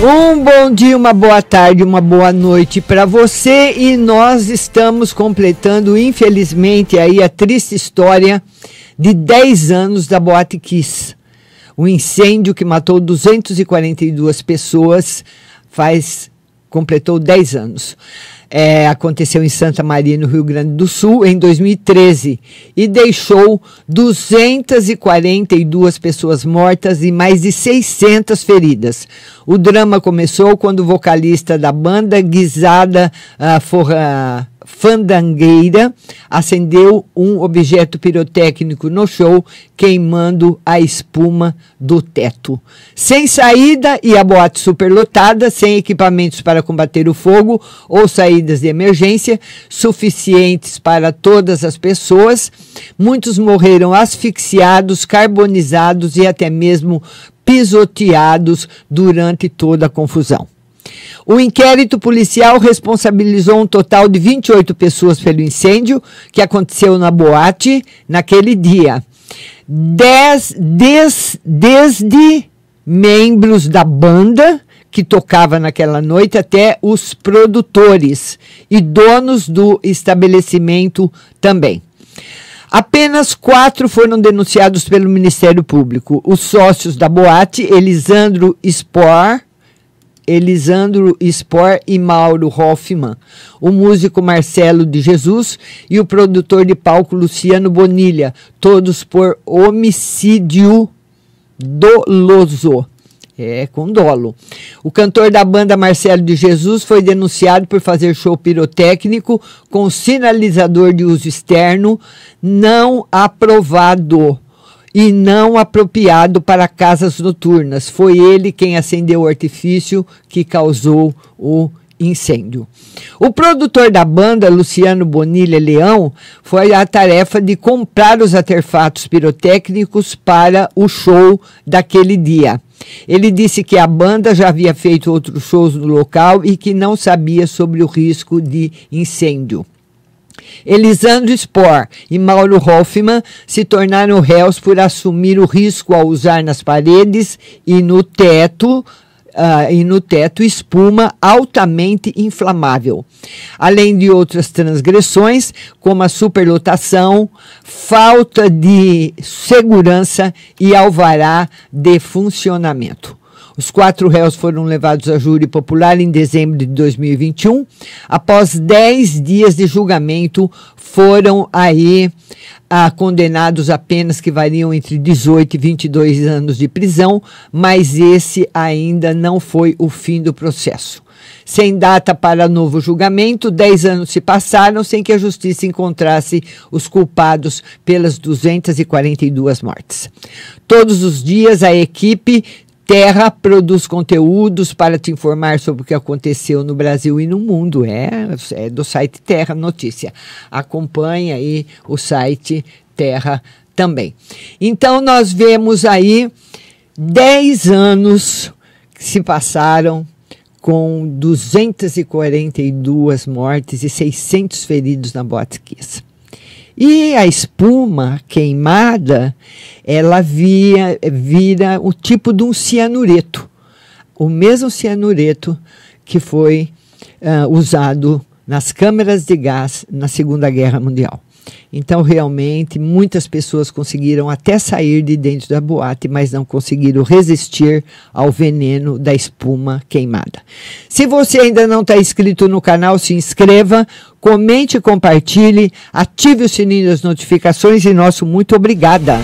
Um bom dia, uma boa tarde, uma boa noite para você e nós estamos completando, infelizmente, aí a triste história de 10 anos da Boate Kiss. O incêndio que matou 242 pessoas faz completou 10 anos. É, aconteceu em Santa Maria, no Rio Grande do Sul, em 2013, e deixou 242 pessoas mortas e mais de 600 feridas. O drama começou quando o vocalista da banda Guisada uh, Forra. Uh, fandangueira acendeu um objeto pirotécnico no show, queimando a espuma do teto. Sem saída e a boate superlotada, sem equipamentos para combater o fogo ou saídas de emergência suficientes para todas as pessoas, muitos morreram asfixiados, carbonizados e até mesmo pisoteados durante toda a confusão. O inquérito policial responsabilizou um total de 28 pessoas pelo incêndio que aconteceu na boate naquele dia. Dez, des, desde membros da banda que tocava naquela noite até os produtores e donos do estabelecimento também. Apenas quatro foram denunciados pelo Ministério Público: os sócios da boate, Elisandro Spor, Elisandro Spor e Mauro Hoffman, o músico Marcelo de Jesus e o produtor de palco Luciano Bonilha, todos por homicídio doloso. É, com dolo. O cantor da banda Marcelo de Jesus foi denunciado por fazer show pirotécnico com sinalizador de uso externo não aprovado e não apropriado para casas noturnas. Foi ele quem acendeu o artifício que causou o incêndio. O produtor da banda, Luciano Bonilha Leão, foi à tarefa de comprar os artefatos pirotécnicos para o show daquele dia. Ele disse que a banda já havia feito outros shows no local e que não sabia sobre o risco de incêndio. Elisandro Spohr e Mauro Hoffman se tornaram réus por assumir o risco ao usar nas paredes e no teto Uh, e no teto espuma altamente inflamável. Além de outras transgressões, como a superlotação, falta de segurança e alvará de funcionamento. Os quatro réus foram levados a júri popular em dezembro de 2021. Após dez dias de julgamento, foram aí ah, condenados a penas que variam entre 18 e 22 anos de prisão, mas esse ainda não foi o fim do processo. Sem data para novo julgamento, dez anos se passaram sem que a justiça encontrasse os culpados pelas 242 mortes. Todos os dias, a equipe Terra produz conteúdos para te informar sobre o que aconteceu no Brasil e no mundo. É, é do site Terra Notícia. Acompanhe aí o site Terra também. Então, nós vemos aí 10 anos que se passaram com 242 mortes e 600 feridos na Botskis. E a espuma queimada, ela via, vira o tipo de um cianureto, o mesmo cianureto que foi uh, usado nas câmeras de gás na Segunda Guerra Mundial. Então, realmente, muitas pessoas conseguiram até sair de dentro da boate, mas não conseguiram resistir ao veneno da espuma queimada. Se você ainda não está inscrito no canal, se inscreva, comente, compartilhe, ative o sininho das notificações e nosso muito obrigada.